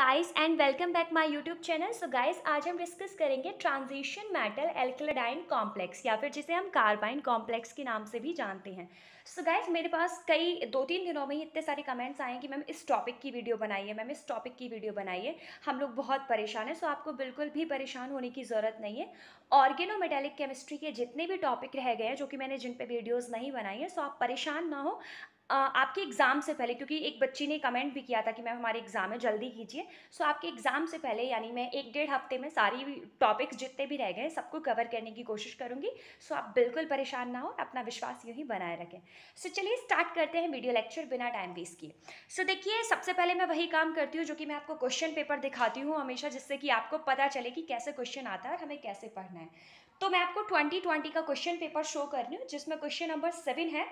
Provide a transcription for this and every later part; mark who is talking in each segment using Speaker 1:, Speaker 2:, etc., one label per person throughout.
Speaker 1: Guys and welcome back my YouTube channel so guys आज हम discuss करेंगे transition metal एल्कलाडाइन complex या फिर जिसे हम कार्बाइन कॉम्प्लेक्स के नाम से भी जानते हैं सो so गाइस मेरे पास कई दो तीन दिनों में ही इतने सारे कमेंट्स आए कि मैम इस टॉपिक की वीडियो बनाइए मैम इस टॉपिक की वीडियो बनाइए हम लोग बहुत परेशान हैं सो so आपको बिल्कुल भी परेशान होने की ज़रूरत नहीं है ऑर्गेनो मेटेलिक केमिस्ट्री के जितने भी टॉपिक रह गए हैं जो कि मैंने जिन पर वीडियोज़ नहीं बनाई हैं सो so आप परेशान ना हो आपके एग्ज़ाम से पहले क्योंकि एक बच्ची ने कमेंट भी किया था कि मैम हमारे एग्ज़ाम है जल्दी कीजिए सो आपके एग्ज़ाम से पहले यानी मैं एक डेढ़ हफ्ते में सारी टॉपिक्स जितने भी रह गए सबको कवर करने की कोशिश करूँगी सो आप बिल्कुल परेशान ना हो अपना विश्वास यही बनाए रखें सो चलिए स्टार्ट करते हैं वीडियो लेक्चर बिना टाइम वेस्ट किए सो देखिए सबसे पहले मैं वही काम करती हूँ जो कि मैं आपको क्वेश्चन पेपर दिखाती हूँ हमेशा जिससे कि आपको पता चले कि कैसे क्वेश्चन आता है और हमें कैसे पढ़ना है तो मैं आपको 2020 का क्वेश्चन पेपर शो कर रही हूँ जिसमें क्वेश्चन नंबर सेवन है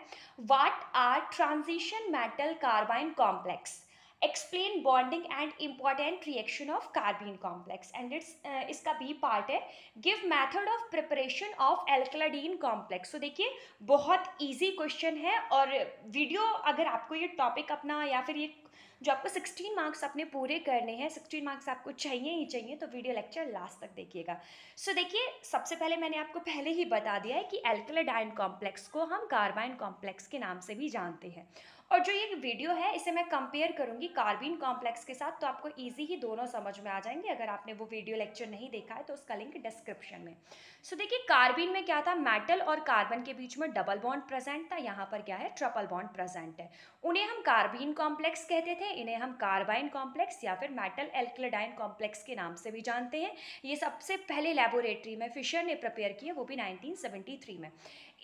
Speaker 1: what are transition metal carbine complex explain bonding and important reaction of carbene complex and its इसका बी पार्ट है give method of preparation of alkylidene complex तो देखिए बहुत ईजी क्वेश्चन है और वीडियो अगर आपको ये टॉपिक अपना या फिर ये जो आपको 16 मार्क्स आपने पूरे करने हैं 16 मार्क्स आपको चाहिए ही चाहिए तो वीडियो लेक्चर लास्ट तक देखिएगा सो so, देखिए सबसे पहले मैंने आपको पहले ही बता दिया है कि एल्कलाडाइन कॉम्प्लेक्स को हम कार्बाइन कॉम्प्लेक्स के नाम से भी जानते हैं और जो ये वीडियो है इसे मैं कंपेयर करूँगी कार्बिन कॉम्प्लेक्स के साथ तो आपको ईजी ही दोनों समझ में आ जाएंगे अगर आपने वो वीडियो लेक्चर नहीं देखा है तो उसका लिंक डिस्क्रिप्शन में सो so, देखिए कार्बिन में क्या था मेटल और कार्बन के बीच में डबल बॉन्ड प्रेजेंट था यहाँ पर क्या है ट्रपल बॉन्ड प्रेजेंट है उन्हें हम कार्बिन कॉम्प्लेक्स कहते कहते थे इन्हें हम कार्बाइन कॉम्प्लेक्स या फिर मेटल एल्कलाडाइन कॉम्प्लेक्स के नाम से भी जानते हैं ये सबसे पहले लेबोरेटरी में फिशर ने प्रिपेयर किए वो भी 1973 में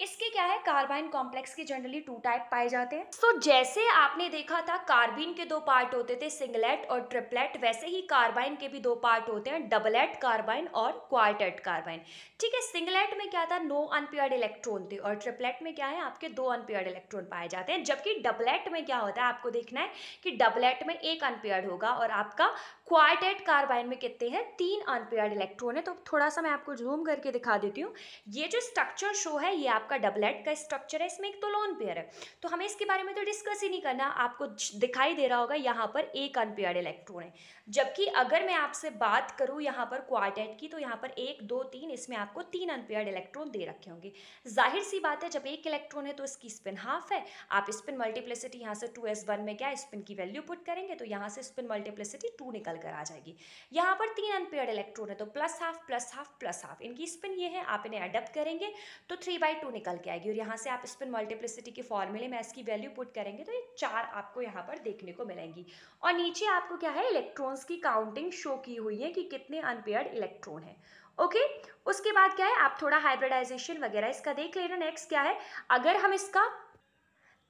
Speaker 1: इसके क्या है कार्बाइन कॉम्प्लेक्स के जनरली टू टाइप पाए जाते हैं सो जैसे आपने देखा था कार्बिन के दो पार्ट होते थे सिंगलेट और ट्रिपलेट वैसे ही कार्बाइन के भी दो पार्ट होते हैं डबलेट कार्बाइन और क्वार्टेट कार्बाइन ठीक है सिंगलेट में क्या था नो अनपेयर्ड इलेक्ट्रॉन थे और ट्रिपलेट में क्या है आपके दो अनपेयर्ड इलेक्ट्रॉन पाए जाते हैं जबकि डबलेट में क्या होता है आपको देखना है कि डबलेट में एक अनपेयर्ड होगा और आपका क्वार्टेट कार्बाइन में कितने हैं तीन अनपेयर्ड इलेक्ट्रॉन है तो थोड़ा सा मैं आपको जूम करके दिखा देती हूँ ये जो स्ट्रक्चर शो है ये आपका डबलेट का स्ट्रक्चर है इसमें एक तो लोन पेयर है तो हमें इसके बारे में तो डिस्कस ही नहीं करना आपको दिखाई दे रहा होगा यहाँ पर एक अनपेयर्ड इलेक्ट्रॉन है जबकि अगर मैं आपसे बात करूँ यहाँ पर क्वार्टेट की तो यहाँ पर एक दो तीन इसमें आपको तीन अनपेयर्ड इलेक्ट्रॉन दे रखे होंगे जाहिर सी बात है जब एक इलेक्ट्रॉन है तो इसकी स्पिन हाफ है आप स्पिन मल्टीप्लिसिटी यहाँ से टू एस वन में क्या स्पिन की वैल्यू पुट करेंगे तो यहाँ से स्पिन मल्टीप्लिसिटी टू निकल निकल कर आ जाएगी यहाँ पर तीन अनपेयर इलेक्ट्रॉन है तो plus half plus half plus half इनकी स्पिन ये है आप इन्हें अडप्ट करेंगे तो थ्री बाई टू निकल के आएगी और यहाँ से आप स्पिन मल्टीप्लिसिटी के फॉर्मूले में इसकी वैल्यू पुट करेंगे तो ये चार आपको यहाँ पर देखने को मिलेंगी और नीचे आपको क्या है इलेक्ट्रॉन्स की काउंटिंग शो की हुई है कि कितने अनपेयर इलेक्ट्रॉन है ओके okay? उसके बाद क्या है आप थोड़ा हाइब्रिडाइजेशन वगैरह इसका देख लेना नेक्स्ट क्या है अगर हम इसका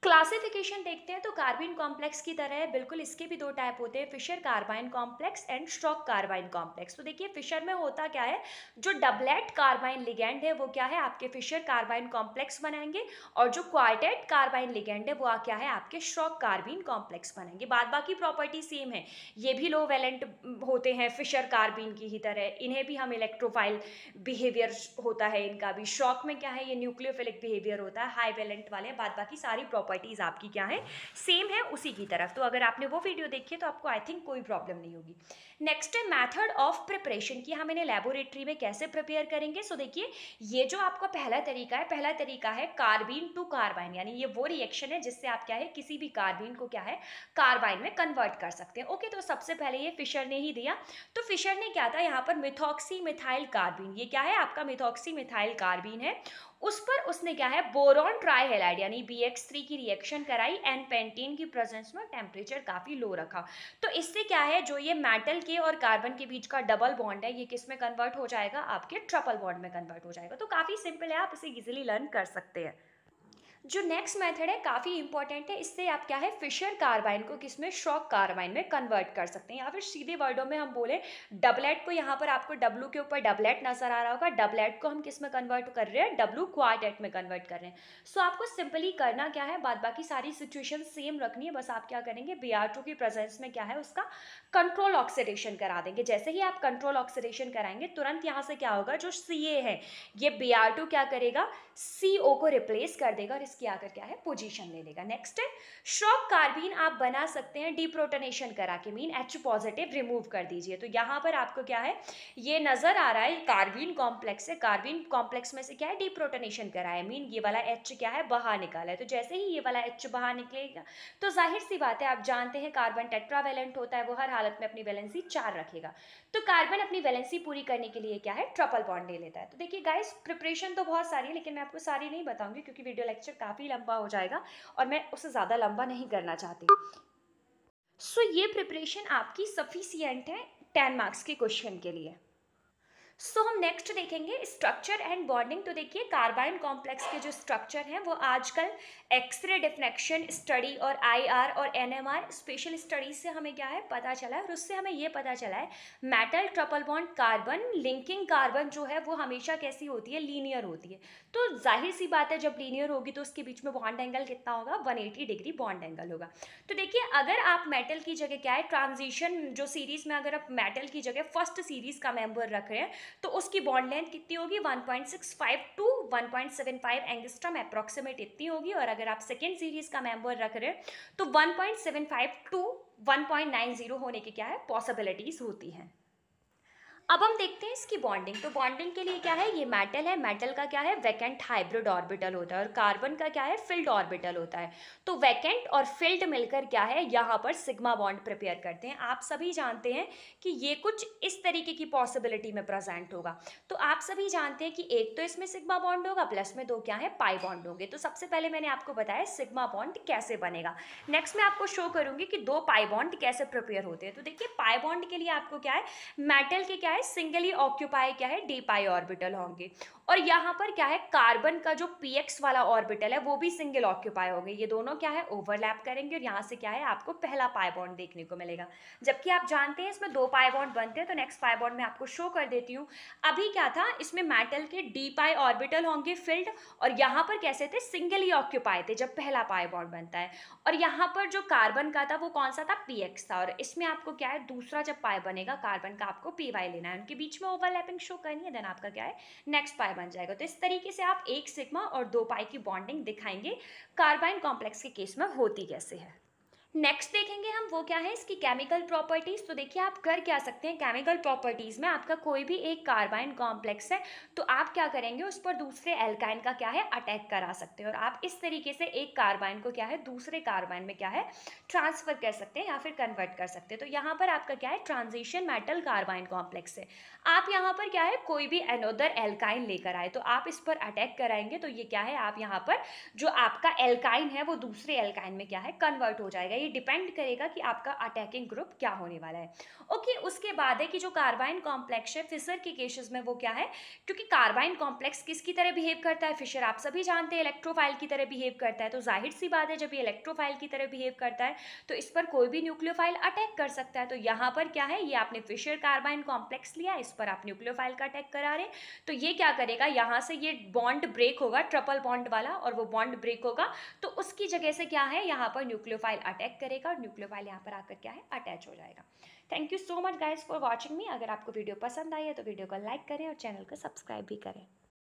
Speaker 1: क्लासिफिकेशन देखते हैं तो कार्बाइन कॉम्प्लेक्स की तरह है बिल्कुल इसके भी दो टाइप होते हैं Fischer carbyne complex and Schrock carbyne complex तो देखिए फिशर में होता क्या है जो डबलेट कार्बाइन लिगेंड है वो क्या है आपके फिशर कार्बाइन कॉम्प्लेक्स बनाएंगे और जो क्वार्टेट कार्बाइन लिगेंड है वो क्या है आपके स्ट्रॉक कार्बिन कॉम्प्लेक्स बनाएंगे बाद बाकी प्रॉपर्टी सेम है ये भी लो वेलेंट होते हैं फिशर कार्बिन की ही तरह इन्हें भी हम इलेक्ट्रोफाइल बिहेवियर होता है इनका भी शॉक में क्या है ये न्यूक्लियोफिलिक बिहेवियर होता है हाई वेलेंट वाले बाद बाकी सारी प्रॉपर्टी प्रॉपर्टीज़ आपकी क्या है सेम है उसी की तरफ तो अगर आपने वो वीडियो देखी तो आपको आई थिंक कोई प्रॉब्लम नहीं होगी नेक्स्ट है मैथड ऑफ प्रिपरेशन की हम इन्हें लेबोरेटरी में कैसे प्रिपेयर करेंगे सो देखिए ये जो आपका पहला तरीका है पहला तरीका है कार्बिन टू कार्बाइन यानी ये वो रिएक्शन है जिससे आप क्या है किसी भी कार्बिन को क्या है कार्बाइन में कन्वर्ट कर सकते हैं ओके तो सबसे पहले ये फिशर ने ही दिया तो फिशर ने क्या था यहाँ पर मिथॉक्सी मिथाइल कार्बिन ये क्या है आपका मिथॉक्सी मिथाइल कार्बिन है उस पर उसने क्या है बोरॉन ट्राईहेलाइड यानी बी एक्स थ्री की रिएक्शन कराई एंड पेंटेन की प्रेजेंस में टेम्परेचर काफ़ी लो रखा तो इससे क्या है जो ये मेटल के और कार्बन के बीच का डबल बॉन्ड है ये किस में कन्वर्ट हो जाएगा आपके ट्रपल बॉन्ड में कन्वर्ट हो जाएगा तो काफ़ी सिंपल है आप इसे इजिली लर्न कर सकते हैं जो नेक्स्ट मेथड है काफ़ी इंपॉर्टेंट है इससे आप क्या है फिशर कार्बाइन को किस में शॉक कार्बाइन में कन्वर्ट कर सकते हैं या फिर सीधे वर्डों में हम बोले डबलेट को यहाँ पर आपको डब्लू के ऊपर डबलेट नजर आ रहा होगा डबलेट को हम किस में कन्वर्ट कर रहे हैं डब्लू क्वार्टेट में कन्वर्ट कर रहे हैं सो आपको सिंपली करना क्या है बाद बाकी सारी सिचुएशन सेम रखनी है बस आप क्या करेंगे बी आर टू की प्रेजेंस में क्या है उसका कंट्रोल ऑक्सीडेशन करा देंगे जैसे ही आप कंट्रोल ऑक्सीडेशन कराएंगे तुरंत यहाँ से क्या होगा जो सी ए है ये बी आर टू क्या करेगा सी ओ को रिप्लेस कर देगा और इसकी आकर क्या है पोजीशन ले लेगा नेक्स्ट है श्रॉक कार्बीन आप बना सकते हैं डिप्रोटोनेशन करा के मीन एच पॉजिटिव रिमूव कर दीजिए तो यहाँ पर आपको क्या है ये नज़र आ रहा है कार्बीन कॉम्प्लेक्स है कार्बीन कॉम्प्लेक्स में से क्या है डिप्रोटोनेशन करा है मीन ये वाला एच क्या है बाहर निकाला है तो जैसे ही ये वाला एच बाहर निकलेगा तो जाहिर सी बात है आप जानते हैं कार्बन टेट्रावेलेंट होता है वो हर हालत में अपनी वैलेंसी चार रखेगा तो कार्बन अपनी वैलेंसी पूरी करने के लिए क्या है ट्रपल बॉन्ड ले लेता है तो देखिए गाइस प्रिपरेशन तो बहुत सारी है लेकिन मैं आपको सारी नहीं बताऊंगी क्योंकि वीडियो लेक्चर काफ़ी लंबा हो जाएगा और मैं उसे ज़्यादा लंबा नहीं करना चाहती सो so, ये प्रिपरेशन आपकी सफिसियंट है टेन मार्क्स के क्वेश्चन के लिए सो so, हम नेक्स्ट देखेंगे स्ट्रक्चर एंड बॉन्डिंग तो देखिए कार्बाइन कॉम्प्लेक्स के जो स्ट्रक्चर हैं वो आजकल एक्सरे डिफ्लेक्शन स्टडी और आईआर और एनएमआर स्पेशल स्टडीज से हमें क्या है पता चला है और उससे हमें ये पता चला है metal triple bond carbon linking carbon जो है वो हमेशा कैसी होती है लीनियर होती है तो जाहिर सी बात है जब लीनियर होगी तो उसके बीच में बॉन्ड एंगल कितना होगा वन डिग्री बॉन्ड एंगल होगा तो देखिए अगर आप मेटल की जगह क्या है ट्रांजिशन जो सीरीज़ में अगर आप मेटल की जगह फर्स्ट सीरीज़ का मेम्बर रख रहे हैं तो उसकी बॉन्ड लेंथ कितनी होगी 1.65 to one point seven five angstrom approximate इतनी होगी और अगर आप सेकेंड सीरीज का मेम्बर रख रहे हैं तो five to one point nine zero होने की क्या है पॉसिबिलिटीज़ होती हैं अब हम देखते हैं इसकी बॉन्डिंग तो बॉन्डिंग के लिए क्या है ये मेटल है मेटल का क्या है वैकेंट हाइब्रिड ऑर्बिटल होता है और कार्बन का क्या है फिल्ड ऑर्बिटल होता है तो वैकेंट और फिल्ड मिलकर क्या है यहाँ पर सिग्मा बॉन्ड प्रिपेयर करते हैं आप सभी जानते हैं कि ये कुछ इस तरीके की पॉसिबिलिटी में प्रेजेंट होगा तो आप सभी जानते हैं कि एक तो इसमें सिग्मा बॉन्ड होगा प्लस में दो क्या है पाई बॉन्ड होंगे तो सबसे पहले मैंने आपको बताया सिग्मा बॉन्ड कैसे बनेगा नेक्स्ट मैं आपको शो करूंगी कि दो पाई बॉन्ड कैसे प्रिपेयर होते हैं तो देखिए पाई बॉन्ड के लिए आपको क्या है मेटल के क्या है सिंगली ऑक्यूपाई क्या है डी पाई ऑर्बिटल होंगे और यहाँ पर क्या है कार्बन का जो पी वाला ऑर्बिटल है वो भी सिंगल ऑक्यूपाई हो गई ये दोनों क्या है ओवरलैप करेंगे और यहाँ से क्या है आपको पहला पाईबॉन्ड देखने को मिलेगा जबकि आप जानते हैं इसमें दो पाईबॉन्ड बनते हैं तो नेक्स्ट पाईबॉन्ड में आपको शो कर देती हूँ अभी क्या था इसमें मेटल के डी पाई ऑर्बिटल होंगे फिल्ड और यहाँ पर कैसे थे सिंगल ही ऑक्यूपाई थे जब पहला पाईबॉन्ड बनता है और यहाँ पर जो कार्बन का था वो कौन सा था पी था और इसमें आपको क्या है दूसरा जब पाई बनेगा कार्बन का आपको पी लेना है उनके बीच में ओवरलैपिंग शो करनी है देन आपका क्या है नेक्स्ट पाई बन जाएगा तो इस तरीके से आप एक सिग्मा और दो पाई की बॉन्डिंग दिखाएंगे कार्बाइन कॉम्प्लेक्स के केस में होती कैसे है नेक्स्ट देखेंगे हम वो क्या है इसकी केमिकल प्रॉपर्टीज़ तो देखिए आप कर क्या सकते हैं केमिकल प्रॉपर्टीज़ में आपका कोई भी एक कार्बाइन कॉम्प्लेक्स है तो आप क्या करेंगे उस पर दूसरे एल्काइन का क्या है अटैक करा सकते हैं और आप इस तरीके से एक कार्बाइन को क्या है दूसरे कार्बाइन में क्या है ट्रांसफ़र कर सकते हैं या फिर कन्वर्ट कर सकते हैं तो यहाँ पर आपका क्या है ट्रांजिशन मेटल कार्बाइन कॉम्प्लेक्स है आप यहाँ पर क्या है कोई भी एनोदर एल्काइन लेकर आए तो आप इस पर अटैक कराएंगे तो ये क्या है आप यहाँ पर जो आपका एल्काइन है वो दूसरे एल्काइन में क्या है कन्वर्ट हो जाएगा ये डिपेंड करेगा कि आपका अटैकिंग ग्रुप क्या होने वाला है ओके okay, उसके बाद है कि जो कार्बाइन कॉम्प्लेक्स है फिशर के केसेस में वो क्या है क्योंकि कार्बाइन कॉम्प्लेक्स किसकी तरह बिहेव करता है फिशर आप सभी जानते हैं इलेक्ट्रोफाइल की तरह बिहेव करता है तो जाहिर सी बात है जब ये इलेक्ट्रोफाइल की तरह बिहेव करता है तो इस पर कोई भी न्यूक्लियोफाइल अटैक कर सकता है तो यहाँ पर क्या है ये आपने फिशर कार्बाइन कॉम्प्लेक्स लिया इस पर आप न्यूक्लियोफाइल का अटैक करा रहे तो ये क्या करेगा यहाँ से ये बॉन्ड ब्रेक होगा ट्रपल बॉन्ड वाला और वो बॉन्ड ब्रेक होगा तो उसकी जगह से क्या है यहाँ पर न्यूक्लियोफाइल अटैक अटैक करेगा और न्यूक्लियोफाइल यहाँ पर आकर क्या है अटैच हो जाएगा thank you so much guys for watching me अगर आपको वीडियो पसंद आई है तो वीडियो को लाइक करें और चैनल को सब्सक्राइब भी करें